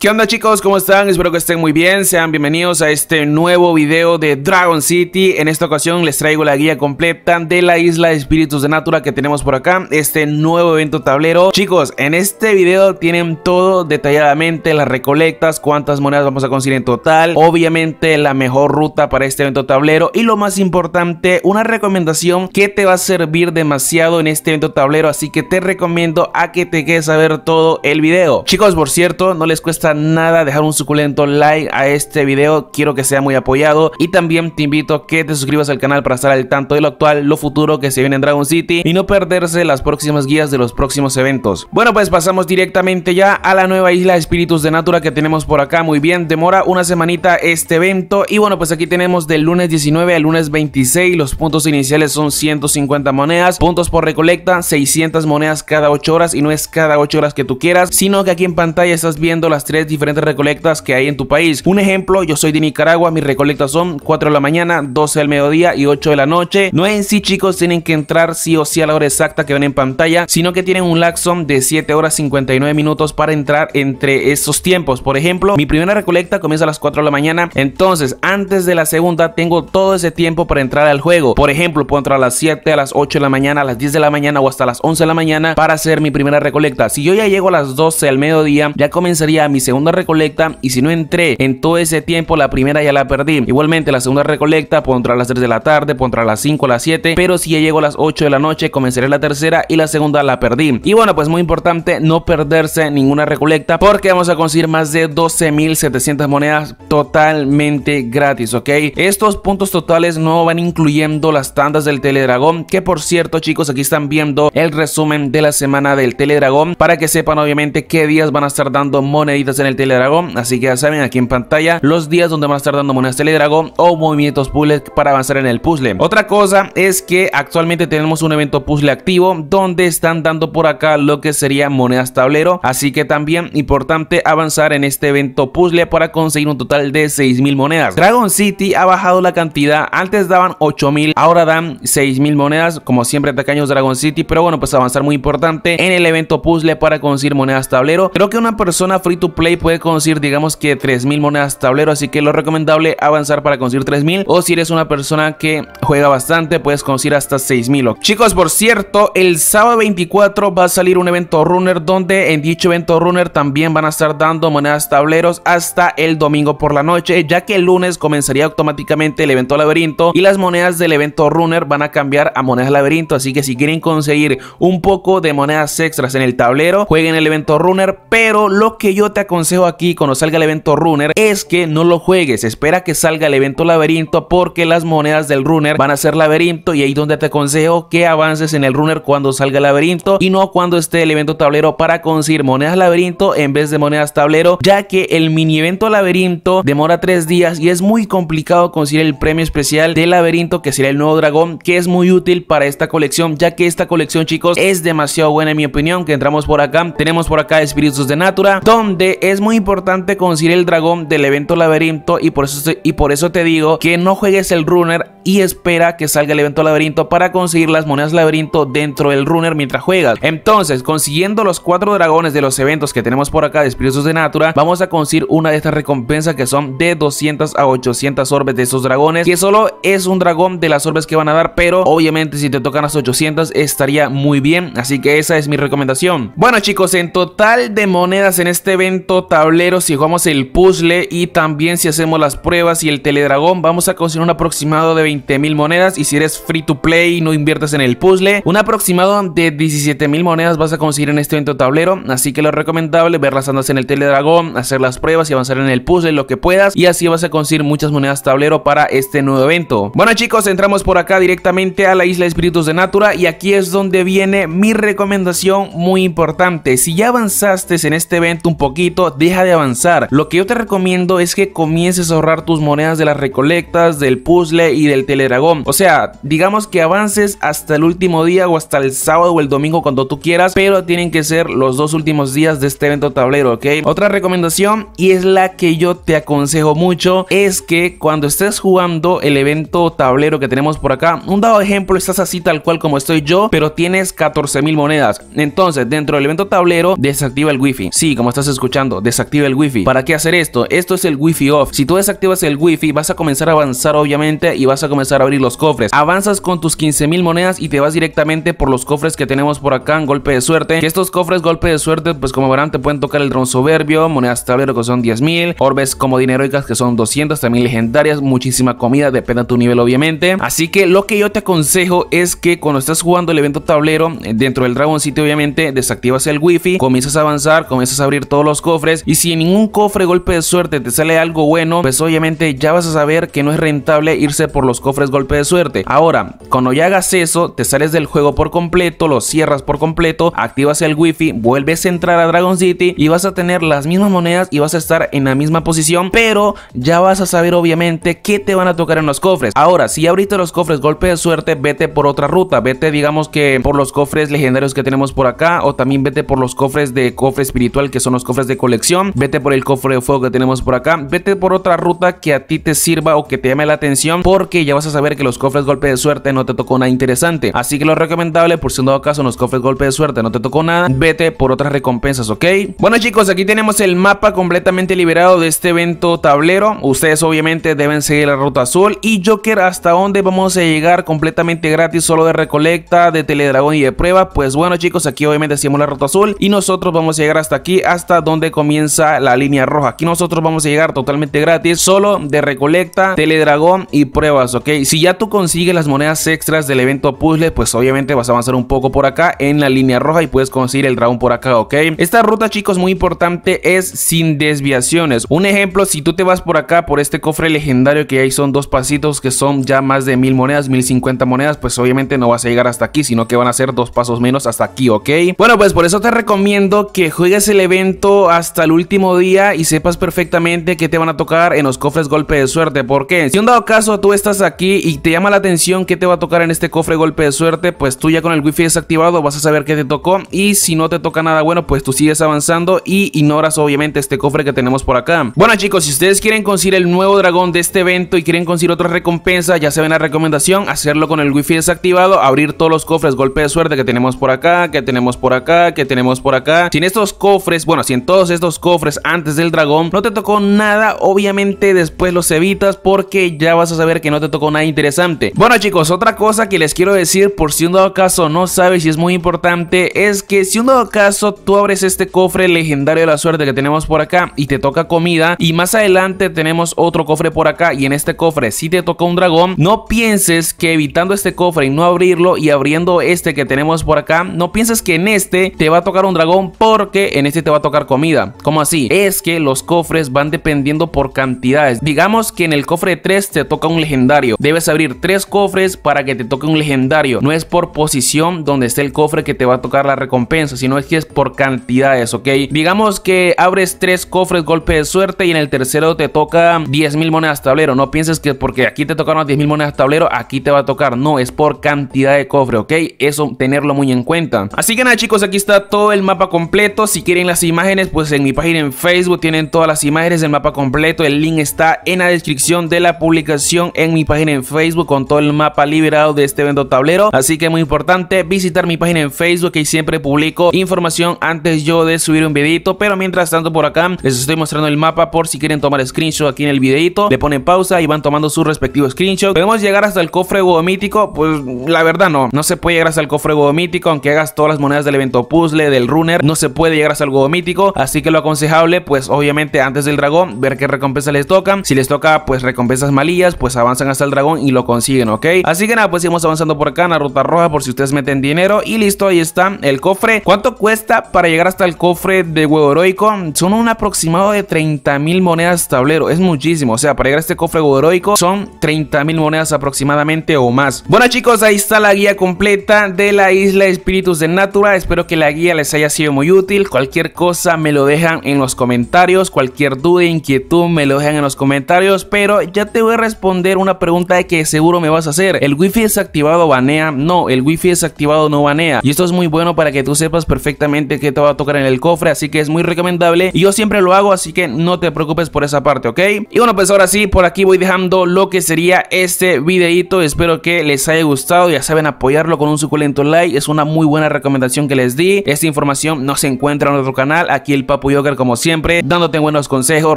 ¿Qué onda chicos? ¿Cómo están? Espero que estén muy bien. Sean bienvenidos a este nuevo video de Dragon City. En esta ocasión les traigo la guía completa de la isla de espíritus de Natura que tenemos por acá. Este nuevo evento tablero. Chicos, en este video tienen todo detalladamente. Las recolectas, cuántas monedas vamos a conseguir en total. Obviamente la mejor ruta para este evento tablero. Y lo más importante, una recomendación que te va a servir demasiado en este evento tablero. Así que te recomiendo a que te quedes a ver todo el video. Chicos, por cierto, no les cuesta nada dejar un suculento like a este video, quiero que sea muy apoyado y también te invito a que te suscribas al canal para estar al tanto de lo actual, lo futuro que se viene en Dragon City y no perderse las próximas guías de los próximos eventos. Bueno pues pasamos directamente ya a la nueva isla Espíritus de Natura que tenemos por acá, muy bien, demora una semanita este evento y bueno pues aquí tenemos del lunes 19 al lunes 26, los puntos iniciales son 150 monedas, puntos por recolecta 600 monedas cada 8 horas y no es cada 8 horas que tú quieras, sino que aquí en pantalla estás viendo las tres diferentes recolectas que hay en tu país. Un ejemplo, yo soy de Nicaragua, mis recolectas son 4 de la mañana, 12 del mediodía y 8 de la noche. No es en sí, chicos, tienen que entrar sí o sí a la hora exacta que ven en pantalla, sino que tienen un laxon de 7 horas 59 minutos para entrar entre esos tiempos. Por ejemplo, mi primera recolecta comienza a las 4 de la mañana, entonces antes de la segunda tengo todo ese tiempo para entrar al juego. Por ejemplo, puedo entrar a las 7, a las 8 de la mañana, a las 10 de la mañana o hasta las 11 de la mañana para hacer mi primera recolecta. Si yo ya llego a las 12 al mediodía, ya comenzaría mi segunda recolecta y si no entré en todo ese tiempo la primera ya la perdí. Igualmente la segunda recolecta pondrá a las 3 de la tarde, pondrá a las 5, a las 7, pero si ya llego a las 8 de la noche comenzaré la tercera y la segunda la perdí. Y bueno, pues muy importante no perderse ninguna recolecta porque vamos a conseguir más de 12.700 monedas totalmente gratis, ¿ok? Estos puntos totales no van incluyendo las tandas del Teledragón, que por cierto chicos, aquí están viendo el resumen de la semana del Teledragón para que sepan obviamente qué días van a estar dando moneditas en el Teledragón. Así que ya saben, aquí en pantalla los días donde van a estar dando monedas Teledragón o movimientos puzzles para avanzar en el puzzle. Otra cosa es que actualmente tenemos un evento puzzle activo donde están dando por acá lo que sería monedas tablero. Así que también importante avanzar en este evento puzzle para conseguir un total de 6.000 monedas. Dragon City ha bajado la cantidad. Antes daban 8.000, ahora dan 6.000 monedas. Como siempre, tacaños Dragon City. Pero bueno, pues avanzar muy importante en el evento puzzle para conseguir monedas tablero. Creo que una persona free to play puede conseguir digamos que 3.000 monedas tablero, así que lo recomendable avanzar para conseguir 3.000 o si eres una persona que juega bastante puedes conseguir hasta 6.000. Chicos, por cierto, el sábado 24 va a salir un evento runner donde en dicho evento runner también van a estar dando monedas tableros hasta el domingo por la noche, ya que el lunes comenzaría automáticamente el evento laberinto y las monedas del evento runner van a cambiar a monedas laberinto, así que si quieren conseguir un poco de monedas extras en el tablero, jueguen el evento runner, pero lo que yo te aconsejo consejo aquí cuando salga el evento runner es que no lo juegues, espera que salga el evento laberinto porque las monedas del runner van a ser laberinto y ahí donde te aconsejo que avances en el runner cuando salga el laberinto y no cuando esté el evento tablero para conseguir monedas laberinto en vez de monedas tablero ya que el mini evento laberinto demora tres días y es muy complicado conseguir el premio especial del laberinto que será el nuevo dragón que es muy útil para esta colección ya que esta colección chicos es demasiado buena en mi opinión que entramos por acá tenemos por acá espíritus de natura donde es muy importante conseguir el dragón del evento laberinto y por eso, y por eso te digo que no juegues el runner y espera que salga el evento laberinto para conseguir las monedas laberinto dentro del runner mientras juegas. Entonces, consiguiendo los cuatro dragones de los eventos que tenemos por acá de Espíritus de Natura, vamos a conseguir una de estas recompensas que son de 200 a 800 orbes de esos dragones, que solo es un dragón de las orbes que van a dar, pero obviamente si te tocan las 800 estaría muy bien, así que esa es mi recomendación. Bueno chicos, en total de monedas en este evento tablero, si jugamos el puzzle y también si hacemos las pruebas y el teledragón, vamos a conseguir un aproximado de 20 mil monedas. Y si eres free to play no inviertas en el puzzle, un aproximado de 17 mil monedas vas a conseguir en este evento tablero. Así que lo recomendable ver las andas en el teledragón, hacer las pruebas y avanzar en el puzzle lo que puedas. Y así vas a conseguir muchas monedas tablero para este nuevo evento. Bueno chicos, entramos por acá directamente a la isla de espíritus de Natura. Y aquí es donde viene mi recomendación muy importante. Si ya avanzaste en este evento un poquito, deja de avanzar. Lo que yo te recomiendo es que comiences a ahorrar tus monedas de las recolectas, del puzzle y del Teledragón. O sea, digamos que avances hasta el último día o hasta el sábado o el domingo cuando tú quieras, pero tienen que ser los dos últimos días de este evento tablero, ¿ok? Otra recomendación y es la que yo te aconsejo mucho es que cuando estés jugando el evento tablero que tenemos por acá, un dado ejemplo, estás así tal cual como estoy yo, pero tienes 14 mil monedas. Entonces, dentro del evento tablero, desactiva el wifi. Sí, como estás escuchando, desactiva el wifi. ¿Para qué hacer esto? Esto es el wifi off. Si tú desactivas el wifi, vas a comenzar a avanzar obviamente y vas a comenzar a abrir los cofres. Avanzas con tus 15 mil monedas y te vas directamente por los cofres que tenemos por acá en golpe de suerte. estos cofres golpe de suerte, pues como verán, te pueden tocar el dron soberbio, monedas tablero que son 10 mil, orbes como dineroicas que son 200, también legendarias, muchísima comida, depende de tu nivel obviamente. Así que lo que yo te aconsejo es que cuando estás jugando el evento tablero, eh, dentro del Dragon City obviamente desactivas el wifi, comienzas a avanzar, comienzas a abrir todos los cofres y si en ningún cofre golpe de suerte te sale algo bueno, pues obviamente ya vas a saber que no es rentable irse por los cofres golpe de suerte. Ahora, cuando ya hagas eso, te sales del juego por completo, lo cierras por completo, activas el wifi, vuelves a entrar a Dragon City y vas a tener las mismas monedas y vas a estar en la misma posición, pero ya vas a saber obviamente qué te van a tocar en los cofres. Ahora, si abriste los cofres golpe de suerte, vete por otra ruta, vete digamos que por los cofres legendarios que tenemos por acá o también vete por los cofres de cofre espiritual que son los cofres de colección, vete por el cofre de fuego que tenemos por acá, vete por otra ruta que a ti te sirva o que te llame la atención porque ya vas a saber que los cofres golpe de suerte no te tocó nada interesante. Así que lo recomendable, por si en dado caso en los cofres golpe de suerte no te tocó nada, vete por otras recompensas, ¿ok? Bueno chicos, aquí tenemos el mapa completamente liberado de este evento tablero. Ustedes obviamente deben seguir la ruta azul y Joker hasta dónde vamos a llegar completamente gratis solo de recolecta, de teledragón y de prueba. Pues bueno chicos, aquí obviamente hacemos la ruta azul y nosotros vamos a llegar hasta aquí, hasta donde comienza la línea roja. Aquí nosotros vamos a llegar totalmente gratis solo de recolecta, teledragón y pruebas, ¿ok? Si ya tú consigues las monedas extras del evento puzzle, pues obviamente vas a avanzar un poco por acá en la línea roja y puedes conseguir el dragón por acá, ¿ok? Esta ruta, chicos, muy importante es sin desviaciones. Un ejemplo, si tú te vas por acá, por este cofre legendario que hay son dos pasitos que son ya más de mil monedas, mil cincuenta monedas, pues obviamente no vas a llegar hasta aquí, sino que van a ser dos pasos menos hasta aquí, ¿ok? Bueno, pues por eso te recomiendo que juegues el evento hasta el último día y sepas perfectamente que te van a tocar en los cofres golpe de suerte, porque si un dado caso tú estás aquí y te llama la atención que te va a tocar en este cofre golpe de suerte, pues tú ya con el wifi desactivado vas a saber que te tocó y si no te toca nada bueno, pues tú sigues avanzando y ignoras obviamente este cofre que tenemos por acá. Bueno chicos, si ustedes quieren conseguir el nuevo dragón de este evento y quieren conseguir otra recompensa, ya saben la recomendación, hacerlo con el wifi desactivado, abrir todos los cofres golpe de suerte que tenemos por acá, que tenemos por acá, que tenemos por acá. Si en estos cofres, bueno, si en todos estos cofres antes del dragón no te tocó nada, obviamente después los evitas porque ya vas a saber que no te tocó con nada interesante. Bueno chicos, otra cosa que les quiero decir por si un dado caso no sabes y es muy importante es que si un dado caso tú abres este cofre legendario de la suerte que tenemos por acá y te toca comida y más adelante tenemos otro cofre por acá y en este cofre si te toca un dragón, no pienses que evitando este cofre y no abrirlo y abriendo este que tenemos por acá, no pienses que en este te va a tocar un dragón porque en este te va a tocar comida. ¿Cómo así? Es que los cofres van dependiendo por cantidades. Digamos que en el cofre 3 te toca un legendario Debes abrir tres cofres para que te toque un legendario. No es por posición donde esté el cofre que te va a tocar la recompensa, sino es que es por cantidades, ¿ok? Digamos que abres tres cofres golpe de suerte y en el tercero te toca 10.000 monedas tablero. No pienses que porque aquí te tocaron 10.000 mil monedas tablero, aquí te va a tocar. No, es por cantidad de cofre, ¿ok? Eso tenerlo muy en cuenta. Así que nada chicos, aquí está todo el mapa completo. Si quieren las imágenes, pues en mi página en Facebook tienen todas las imágenes del mapa completo. El link está en la descripción de la publicación en mi página en Facebook con todo el mapa liberado de este evento tablero. Así que muy importante visitar mi página en Facebook que siempre publico información antes yo de subir un videito. Pero mientras tanto por acá les estoy mostrando el mapa por si quieren tomar screenshot aquí en el videito. Le ponen pausa y van tomando su respectivos screenshot. ¿Podemos llegar hasta el cofre mítico? Pues la verdad no. No se puede llegar hasta el cofre mítico aunque hagas todas las monedas del evento puzzle, del runner. No se puede llegar hasta el mítico. Así que lo aconsejable pues obviamente antes del dragón ver qué recompensa les toca Si les toca pues recompensas malillas pues avanzan hasta al dragón y lo consiguen, ¿ok? Así que nada, pues seguimos avanzando por acá en la ruta roja por si ustedes meten dinero. Y listo, ahí está el cofre. ¿Cuánto cuesta para llegar hasta el cofre de huevo heroico? Son un aproximado de 30 mil monedas tablero. Es muchísimo. O sea, para llegar a este cofre huevo heroico son 30 mil monedas aproximadamente o más. Bueno chicos, ahí está la guía completa de la isla de Espíritus de Natura. Espero que la guía les haya sido muy útil. Cualquier cosa me lo dejan en los comentarios. Cualquier duda, inquietud me lo dejan en los comentarios. Pero ya te voy a responder una pregunta pregunta que seguro me vas a hacer. ¿El wifi desactivado banea? No, el wifi desactivado no banea. Y esto es muy bueno para que tú sepas perfectamente qué te va a tocar en el cofre, así que es muy recomendable. Y yo siempre lo hago, así que no te preocupes por esa parte, ¿ok? Y bueno, pues ahora sí, por aquí voy dejando lo que sería este videito. Espero que les haya gustado. Ya saben, apoyarlo con un suculento like. Es una muy buena recomendación que les di. Esta información no se encuentra en otro canal. Aquí el Papu Yoker, como siempre, dándote buenos consejos,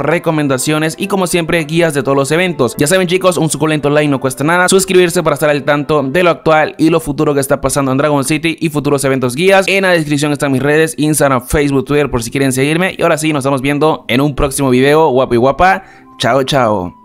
recomendaciones y como siempre, guías de todos los eventos. Ya saben, chicos, un suculento Like online, no cuesta nada. Suscribirse para estar al tanto de lo actual y lo futuro que está pasando en Dragon City y futuros eventos guías. En la descripción están mis redes, Instagram, Facebook, Twitter por si quieren seguirme. Y ahora sí, nos estamos viendo en un próximo video. Guapo y guapa. Chao, chao.